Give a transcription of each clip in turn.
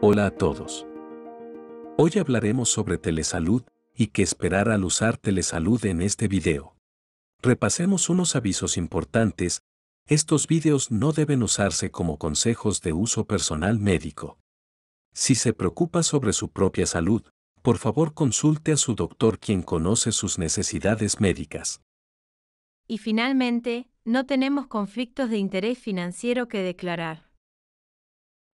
Hola a todos. Hoy hablaremos sobre telesalud y qué esperar al usar telesalud en este video. Repasemos unos avisos importantes. Estos videos no deben usarse como consejos de uso personal médico. Si se preocupa sobre su propia salud, por favor consulte a su doctor quien conoce sus necesidades médicas. Y finalmente, no tenemos conflictos de interés financiero que declarar.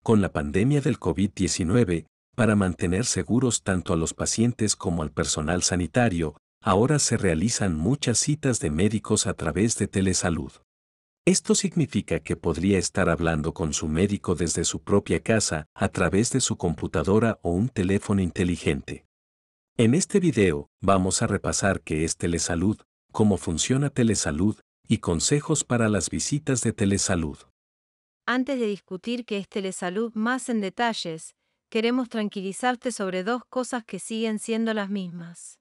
Con la pandemia del COVID-19, para mantener seguros tanto a los pacientes como al personal sanitario, ahora se realizan muchas citas de médicos a través de telesalud. Esto significa que podría estar hablando con su médico desde su propia casa a través de su computadora o un teléfono inteligente. En este video, vamos a repasar qué es telesalud, cómo funciona Telesalud y consejos para las visitas de Telesalud. Antes de discutir qué es Telesalud más en detalles, queremos tranquilizarte sobre dos cosas que siguen siendo las mismas.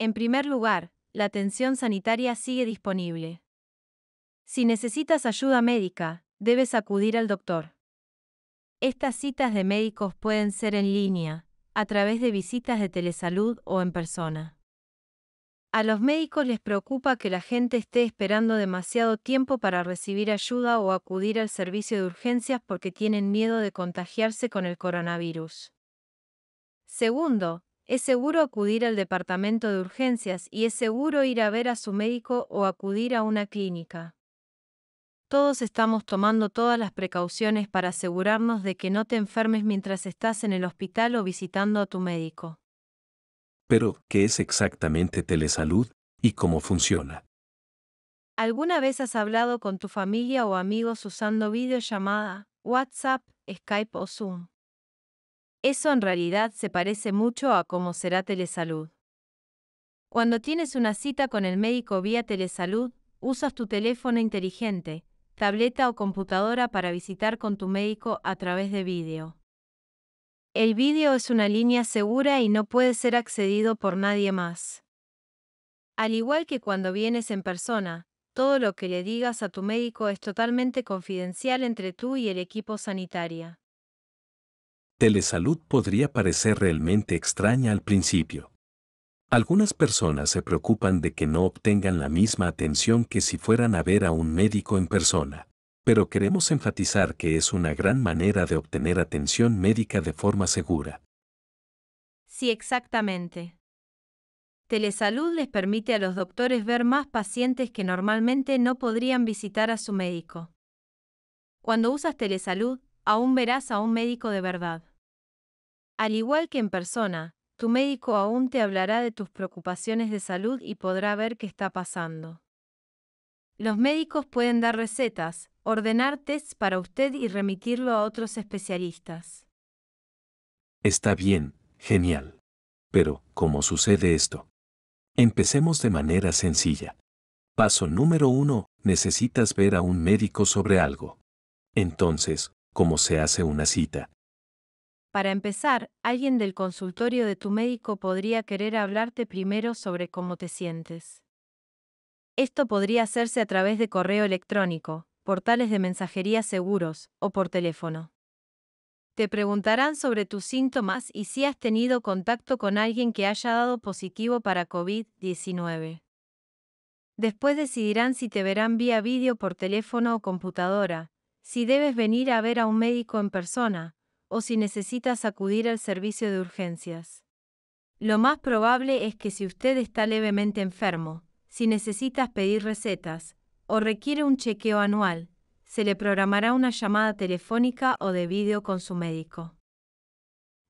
En primer lugar, la atención sanitaria sigue disponible. Si necesitas ayuda médica, debes acudir al doctor. Estas citas de médicos pueden ser en línea, a través de visitas de telesalud o en persona. A los médicos les preocupa que la gente esté esperando demasiado tiempo para recibir ayuda o acudir al servicio de urgencias porque tienen miedo de contagiarse con el coronavirus. Segundo, es seguro acudir al departamento de urgencias y es seguro ir a ver a su médico o acudir a una clínica. Todos estamos tomando todas las precauciones para asegurarnos de que no te enfermes mientras estás en el hospital o visitando a tu médico. Pero, ¿qué es exactamente telesalud y cómo funciona? ¿Alguna vez has hablado con tu familia o amigos usando videollamada, WhatsApp, Skype o Zoom? Eso en realidad se parece mucho a cómo será telesalud. Cuando tienes una cita con el médico vía telesalud, usas tu teléfono inteligente, tableta o computadora para visitar con tu médico a través de vídeo. El vídeo es una línea segura y no puede ser accedido por nadie más. Al igual que cuando vienes en persona, todo lo que le digas a tu médico es totalmente confidencial entre tú y el equipo sanitario. Telesalud podría parecer realmente extraña al principio. Algunas personas se preocupan de que no obtengan la misma atención que si fueran a ver a un médico en persona pero queremos enfatizar que es una gran manera de obtener atención médica de forma segura. Sí, exactamente. Telesalud les permite a los doctores ver más pacientes que normalmente no podrían visitar a su médico. Cuando usas telesalud, aún verás a un médico de verdad. Al igual que en persona, tu médico aún te hablará de tus preocupaciones de salud y podrá ver qué está pasando. Los médicos pueden dar recetas, ordenar tests para usted y remitirlo a otros especialistas. Está bien, genial. Pero, ¿cómo sucede esto? Empecemos de manera sencilla. Paso número uno, necesitas ver a un médico sobre algo. Entonces, ¿cómo se hace una cita? Para empezar, alguien del consultorio de tu médico podría querer hablarte primero sobre cómo te sientes. Esto podría hacerse a través de correo electrónico, portales de mensajería seguros o por teléfono. Te preguntarán sobre tus síntomas y si has tenido contacto con alguien que haya dado positivo para COVID-19. Después decidirán si te verán vía vídeo por teléfono o computadora, si debes venir a ver a un médico en persona, o si necesitas acudir al servicio de urgencias. Lo más probable es que si usted está levemente enfermo, si necesitas pedir recetas, o requiere un chequeo anual, se le programará una llamada telefónica o de vídeo con su médico.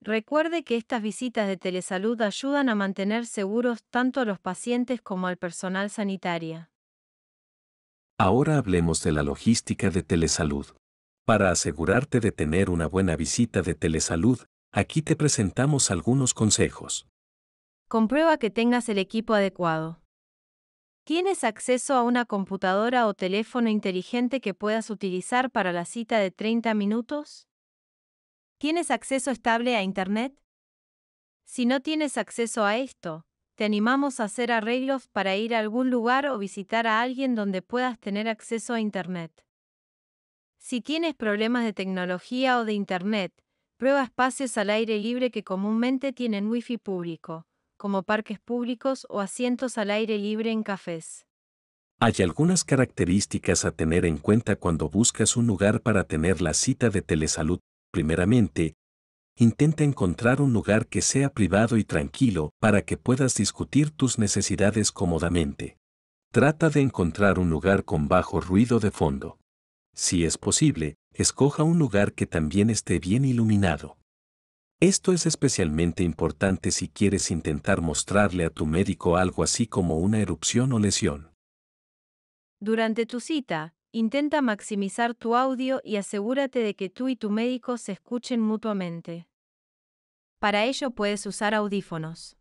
Recuerde que estas visitas de telesalud ayudan a mantener seguros tanto a los pacientes como al personal sanitario. Ahora hablemos de la logística de telesalud. Para asegurarte de tener una buena visita de telesalud, aquí te presentamos algunos consejos. Comprueba que tengas el equipo adecuado. Tienes acceso a una computadora o teléfono inteligente que puedas utilizar para la cita de 30 minutos? ¿Tienes acceso estable a Internet? Si no tienes acceso a esto, te animamos a hacer arreglos para ir a algún lugar o visitar a alguien donde puedas tener acceso a Internet. Si tienes problemas de tecnología o de Internet, prueba espacios al aire libre que comúnmente tienen Wi-Fi público como parques públicos o asientos al aire libre en cafés. Hay algunas características a tener en cuenta cuando buscas un lugar para tener la cita de telesalud. Primeramente, intenta encontrar un lugar que sea privado y tranquilo para que puedas discutir tus necesidades cómodamente. Trata de encontrar un lugar con bajo ruido de fondo. Si es posible, escoja un lugar que también esté bien iluminado. Esto es especialmente importante si quieres intentar mostrarle a tu médico algo así como una erupción o lesión. Durante tu cita, intenta maximizar tu audio y asegúrate de que tú y tu médico se escuchen mutuamente. Para ello puedes usar audífonos.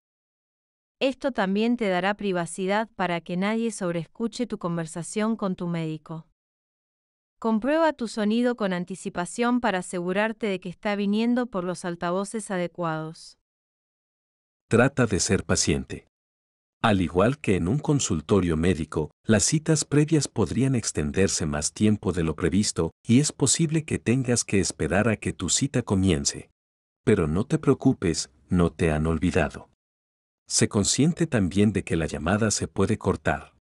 Esto también te dará privacidad para que nadie sobreescuche tu conversación con tu médico. Comprueba tu sonido con anticipación para asegurarte de que está viniendo por los altavoces adecuados. Trata de ser paciente. Al igual que en un consultorio médico, las citas previas podrían extenderse más tiempo de lo previsto y es posible que tengas que esperar a que tu cita comience. Pero no te preocupes, no te han olvidado. Se consciente también de que la llamada se puede cortar.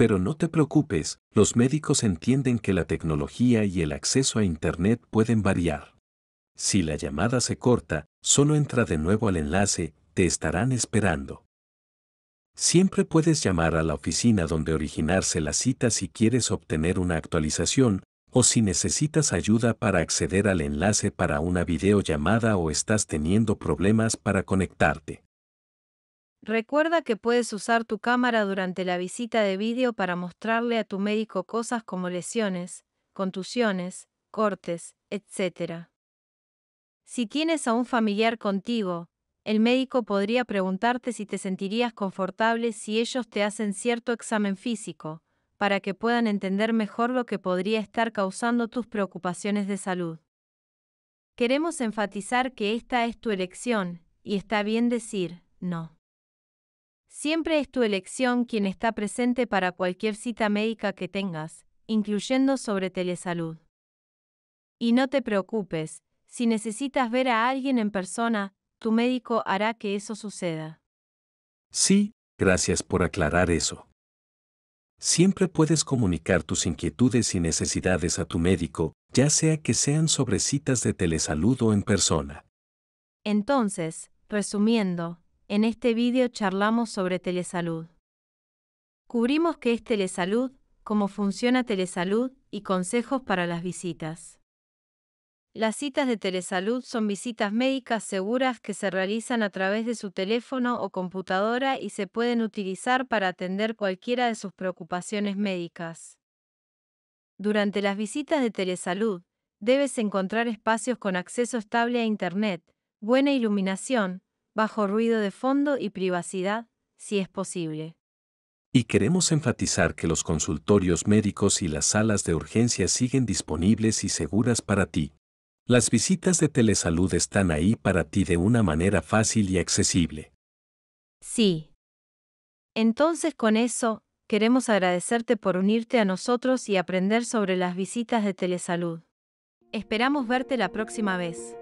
Pero no te preocupes, los médicos entienden que la tecnología y el acceso a Internet pueden variar. Si la llamada se corta, solo entra de nuevo al enlace, te estarán esperando. Siempre puedes llamar a la oficina donde originarse la cita si quieres obtener una actualización o si necesitas ayuda para acceder al enlace para una videollamada o estás teniendo problemas para conectarte. Recuerda que puedes usar tu cámara durante la visita de vídeo para mostrarle a tu médico cosas como lesiones, contusiones, cortes, etc. Si tienes a un familiar contigo, el médico podría preguntarte si te sentirías confortable si ellos te hacen cierto examen físico, para que puedan entender mejor lo que podría estar causando tus preocupaciones de salud. Queremos enfatizar que esta es tu elección, y está bien decir, no. Siempre es tu elección quien está presente para cualquier cita médica que tengas, incluyendo sobre telesalud. Y no te preocupes, si necesitas ver a alguien en persona, tu médico hará que eso suceda. Sí, gracias por aclarar eso. Siempre puedes comunicar tus inquietudes y necesidades a tu médico, ya sea que sean sobre citas de telesalud o en persona. Entonces, resumiendo, en este vídeo charlamos sobre telesalud. Cubrimos qué es telesalud, cómo funciona telesalud y consejos para las visitas. Las citas de telesalud son visitas médicas seguras que se realizan a través de su teléfono o computadora y se pueden utilizar para atender cualquiera de sus preocupaciones médicas. Durante las visitas de telesalud, debes encontrar espacios con acceso estable a Internet, buena iluminación, bajo ruido de fondo y privacidad, si es posible. Y queremos enfatizar que los consultorios médicos y las salas de urgencia siguen disponibles y seguras para ti. Las visitas de telesalud están ahí para ti de una manera fácil y accesible. Sí. Entonces con eso, queremos agradecerte por unirte a nosotros y aprender sobre las visitas de telesalud. Esperamos verte la próxima vez.